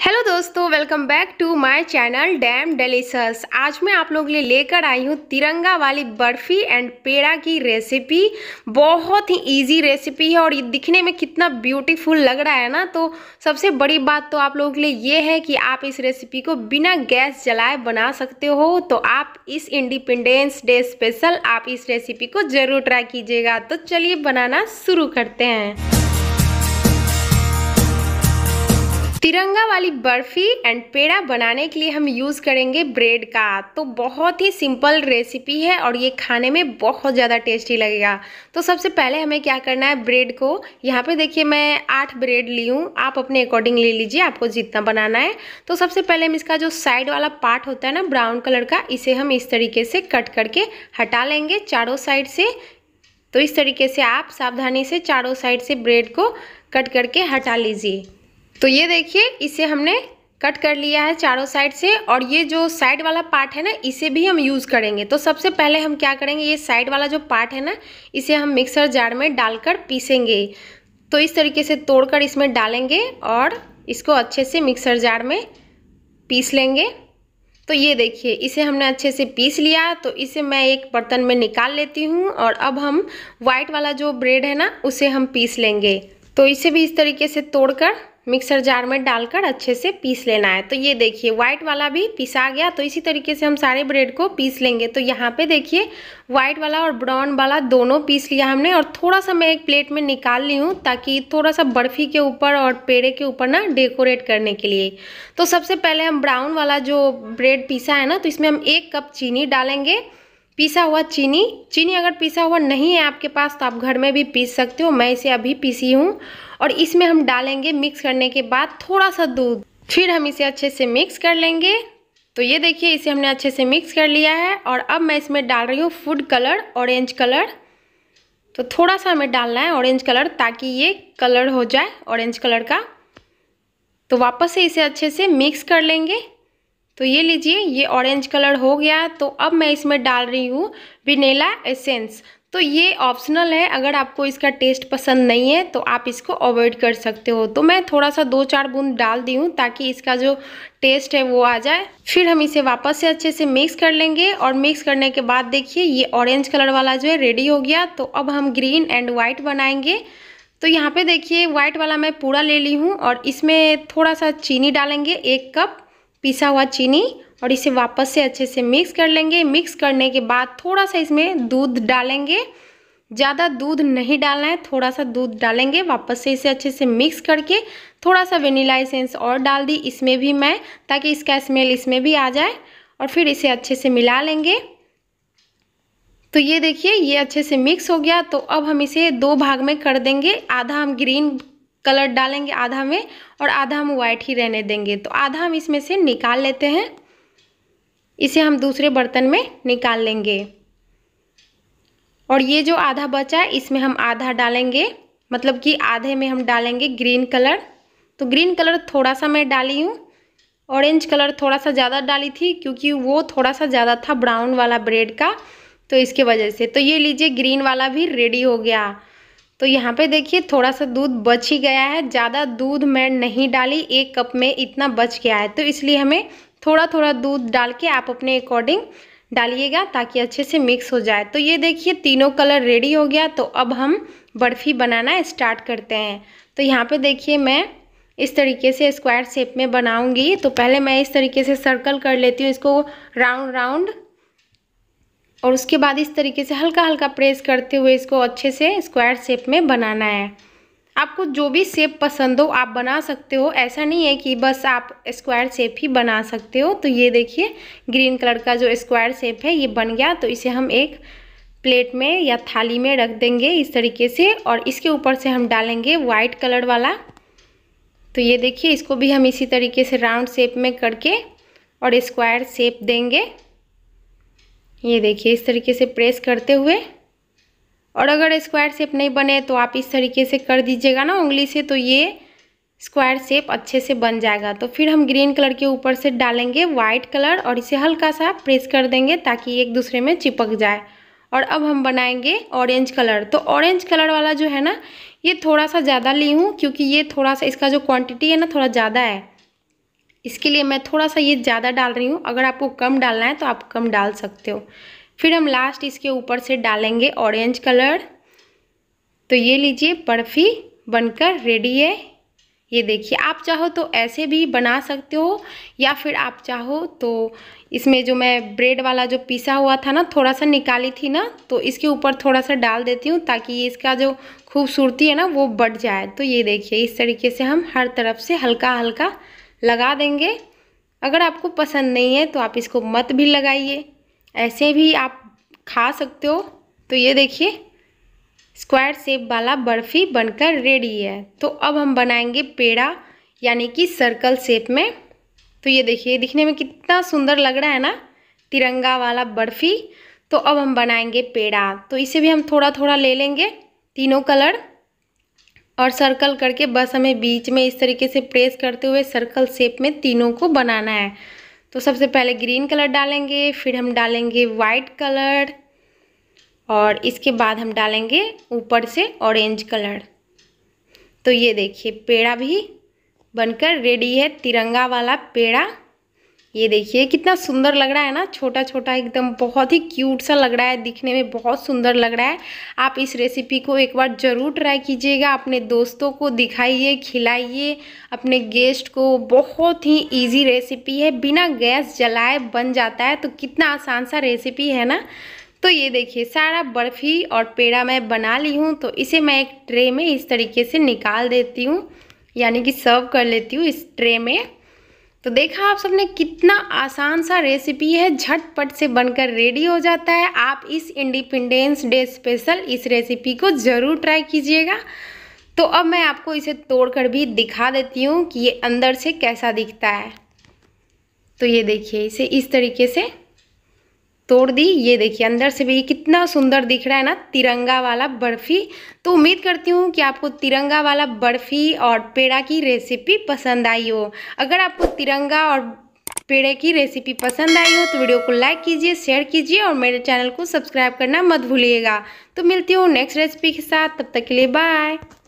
hello दोस्तों welcome back to my channel damn delicious आज मैं आप लोगों के लिए लेकर आई हूँ तिरंगा वाली बर्फ़ी एंड पेड़ा की रेसिपी बहुत ही इजी रेसिपी है और ये दिखने में कितना ब्यूटीफुल लग रहा है ना तो सबसे बड़ी बात तो आप लोगों के लिए ये है कि आप इस रेसिपी को बिना गैस जलाए बना सकते हो तो आप इस इंडिपेंडेंस डे स्पेशल आप इस रेसिपी को ज़रूर ट्राई कीजिएगा तो चलिए बनाना शुरू करते हैं तिरंगा वाली बर्फ़ी एंड पेड़ा बनाने के लिए हम यूज़ करेंगे ब्रेड का तो बहुत ही सिंपल रेसिपी है और ये खाने में बहुत ज़्यादा टेस्टी लगेगा तो सबसे पहले हमें क्या करना है ब्रेड को यहाँ पे देखिए मैं आठ ब्रेड ली हूँ आप अपने अकॉर्डिंग ले लीजिए आपको जितना बनाना है तो सबसे पहले हम इसका जो साइड वाला पार्ट होता है ना ब्राउन कलर का इसे हम इस तरीके से कट करके हटा लेंगे चारों साइड से तो इस तरीके से आप सावधानी से चारों साइड से ब्रेड को कट करके हटा लीजिए तो ये देखिए इसे हमने कट कर लिया है चारों साइड से और ये जो साइड वाला पार्ट है ना इसे भी हम यूज़ करेंगे तो सबसे पहले हम क्या करेंगे ये साइड वाला जो पार्ट है ना इसे हम मिक्सर जार में डालकर पीसेंगे तो इस तरीके से तोड़कर इसमें डालेंगे और इसको अच्छे से मिक्सर जार में पीस लेंगे तो ये देखिए इसे हमने अच्छे से पीस लिया तो इसे मैं एक बर्तन में निकाल लेती हूँ और अब हम वाइट वाला जो ब्रेड है ना उसे हम पीस लेंगे तो इसे भी इस तरीके से तोड़ मिक्सर जार में डालकर अच्छे से पीस लेना है तो ये देखिए वाइट वाला भी पिसा गया तो इसी तरीके से हम सारे ब्रेड को पीस लेंगे तो यहाँ पे देखिए वाइट वाला और ब्राउन वाला दोनों पीस लिया हमने और थोड़ा सा मैं एक प्लेट में निकाल ली हूँ ताकि थोड़ा सा बर्फ़ी के ऊपर और पेड़े के ऊपर ना डेकोरेट करने के लिए तो सबसे पहले हम ब्राउन वाला जो ब्रेड पीसा है ना तो इसमें हम एक कप चीनी डालेंगे पिसा हुआ चीनी चीनी अगर पिसा हुआ नहीं है आपके पास तो आप घर में भी पीस सकते हो मैं इसे अभी पीसी हूँ और इसमें हम डालेंगे मिक्स करने के बाद थोड़ा सा दूध फिर हम इसे अच्छे से मिक्स कर लेंगे तो ये देखिए इसे हमने अच्छे से मिक्स कर लिया है और अब मैं इसमें डाल रही हूँ फूड कलर ऑरेंज कलर तो थोड़ा सा हमें डालना है ऑरेंज कलर ताकि ये कलर हो जाए ऑरेंज कलर का तो वापस से इसे अच्छे से मिक्स कर लेंगे तो ये लीजिए ये ऑरेंज कलर हो गया तो अब मैं इसमें डाल रही हूँ विनेला एसेंस तो ये ऑप्शनल है अगर आपको इसका टेस्ट पसंद नहीं है तो आप इसको अवॉइड कर सकते हो तो मैं थोड़ा सा दो चार बूंद डाल दी हूँ ताकि इसका जो टेस्ट है वो आ जाए फिर हम इसे वापस से अच्छे से मिक्स कर लेंगे और मिक्स करने के बाद देखिए ये ऑरेंज कलर वाला जो है रेडी हो गया तो अब हम ग्रीन एंड वाइट बनाएंगे तो यहाँ पर देखिए वाइट वाला मैं पूरा ले ली हूँ और इसमें थोड़ा सा चीनी डालेंगे एक कप पिसा हुआ चीनी और इसे वापस से अच्छे से मिक्स कर लेंगे मिक्स करने के बाद थोड़ा सा इसमें दूध डालेंगे ज़्यादा दूध नहीं डालना है थोड़ा सा दूध डालेंगे वापस से इसे अच्छे से मिक्स करके थोड़ा सा वेनिला एसेंस और डाल दी इसमें भी मैं ताकि इसका स्मेल इसमें भी आ जाए और फिर इसे अच्छे से मिला लेंगे तो ये देखिए ये अच्छे से मिक्स हो गया तो अब हम इसे दो भाग में कर देंगे आधा हम ग्रीन कलर डालेंगे आधा में और आधा हम वाइट ही रहने देंगे तो आधा हम इसमें से निकाल लेते हैं इसे हम दूसरे बर्तन में निकाल लेंगे और ये जो आधा बचा है इसमें हम आधा डालेंगे मतलब कि आधे में हम डालेंगे ग्रीन कलर तो ग्रीन कलर थोड़ा सा मैं डाली हूँ ऑरेंज कलर थोड़ा सा ज़्यादा डाली थी क्योंकि वो थोड़ा सा ज़्यादा था ब्राउन वाला ब्रेड का तो इसके वजह से तो ये लीजिए ग्रीन वाला भी रेडी हो गया तो यहाँ पे देखिए थोड़ा सा दूध बच ही गया है ज़्यादा दूध मैं नहीं डाली एक कप में इतना बच गया है तो इसलिए हमें थोड़ा थोड़ा दूध डाल के आप अपने अकॉर्डिंग डालिएगा ताकि अच्छे से मिक्स हो जाए तो ये देखिए तीनों कलर रेडी हो गया तो अब हम बर्फ़ी बनाना स्टार्ट करते हैं तो यहाँ पे देखिए मैं इस तरीके से स्क्वायर शेप में बनाऊंगी तो पहले मैं इस तरीके से सर्कल कर लेती हूँ इसको राउंड राउंड और उसके बाद इस तरीके से हल्का हल्का प्रेस करते हुए इसको अच्छे से स्क्वायर शेप में बनाना है आपको जो भी शेप पसंद हो आप बना सकते हो ऐसा नहीं है कि बस आप स्क्वायर शेप ही बना सकते हो तो ये देखिए ग्रीन कलर का जो स्क्वायर शेप है ये बन गया तो इसे हम एक प्लेट में या थाली में रख देंगे इस तरीके से और इसके ऊपर से हम डालेंगे वाइट कलर वाला तो ये देखिए इसको भी हम इसी तरीके से राउंड शेप में करके और स्क्वायर शेप देंगे ये देखिए इस तरीके से प्रेस करते हुए और अगर स्क्वायर शेप नहीं बने तो आप इस तरीके से कर दीजिएगा ना उंगली से तो ये स्क्वायर शेप अच्छे से बन जाएगा तो फिर हम ग्रीन कलर के ऊपर से डालेंगे वाइट कलर और इसे हल्का सा प्रेस कर देंगे ताकि एक दूसरे में चिपक जाए और अब हम बनाएंगे ऑरेंज कलर तो ऑरेंज कलर वाला जो है ना ये थोड़ा सा ज़्यादा ली हूँ क्योंकि ये थोड़ा सा इसका जो क्वांटिटी है ना थोड़ा ज़्यादा है इसके लिए मैं थोड़ा सा ये ज़्यादा डाल रही हूँ अगर आपको कम डालना है तो आप कम डाल सकते हो फिर हम लास्ट इसके ऊपर से डालेंगे ऑरेंज कलर तो ये लीजिए बर्फ़ी बनकर रेडी है ये देखिए आप चाहो तो ऐसे भी बना सकते हो या फिर आप चाहो तो इसमें जो मैं ब्रेड वाला जो पीसा हुआ था ना थोड़ा सा निकाली थी ना तो इसके ऊपर थोड़ा सा डाल देती हूँ ताकि इसका जो खूबसूरती है ना वो बढ़ जाए तो ये देखिए इस तरीके से हम हर तरफ से हल्का हल्का लगा देंगे अगर आपको पसंद नहीं है तो आप इसको मत भी लगाइए ऐसे भी आप खा सकते हो तो ये देखिए स्क्वायर शेप वाला बर्फ़ी बनकर रेडी है तो अब हम बनाएंगे पेड़ा यानी कि सर्कल शेप में तो ये देखिए दिखने में कितना सुंदर लग रहा है ना तिरंगा वाला बर्फ़ी तो अब हम बनाएंगे पेड़ा तो इसे भी हम थोड़ा थोड़ा ले लेंगे तीनों कलर और सर्कल करके बस हमें बीच में इस तरीके से प्रेस करते हुए सर्कल शेप में तीनों को बनाना है तो सबसे पहले ग्रीन कलर डालेंगे फिर हम डालेंगे वाइट कलर और इसके बाद हम डालेंगे ऊपर से ऑरेंज कलर तो ये देखिए पेड़ा भी बनकर रेडी है तिरंगा वाला पेड़ा ये देखिए कितना सुंदर लग रहा है ना छोटा छोटा एकदम बहुत ही क्यूट सा लग रहा है दिखने में बहुत सुंदर लग रहा है आप इस रेसिपी को एक बार ज़रूर ट्राई कीजिएगा अपने दोस्तों को दिखाइए खिलाइए अपने गेस्ट को बहुत ही ईजी रेसिपी है बिना गैस जलाए बन जाता है तो कितना आसान सा रेसिपी है ना तो ये देखिए सारा बर्फ़ी और पेड़ा मैं बना ली हूँ तो इसे मैं एक ट्रे में इस तरीके से निकाल देती हूँ यानी कि सर्व कर लेती हूँ इस ट्रे में तो देखा आप सबने कितना आसान सा रेसिपी है झटपट से बनकर रेडी हो जाता है आप इस इंडिपेंडेंस डे स्पेशल इस रेसिपी को ज़रूर ट्राई कीजिएगा तो अब मैं आपको इसे तोड़कर भी दिखा देती हूँ कि ये अंदर से कैसा दिखता है तो ये देखिए इसे इस तरीके से तोड़ दी ये देखिए अंदर से भी कितना सुंदर दिख रहा है ना तिरंगा वाला बर्फ़ी तो उम्मीद करती हूँ कि आपको तिरंगा वाला बर्फ़ी और पेड़ा की रेसिपी पसंद आई हो अगर आपको तिरंगा और पेड़े की रेसिपी पसंद आई हो तो वीडियो को लाइक कीजिए शेयर कीजिए और मेरे चैनल को सब्सक्राइब करना मत भूलिएगा तो मिलती हूँ नेक्स्ट रेसिपी के साथ तब तक के लिए बाय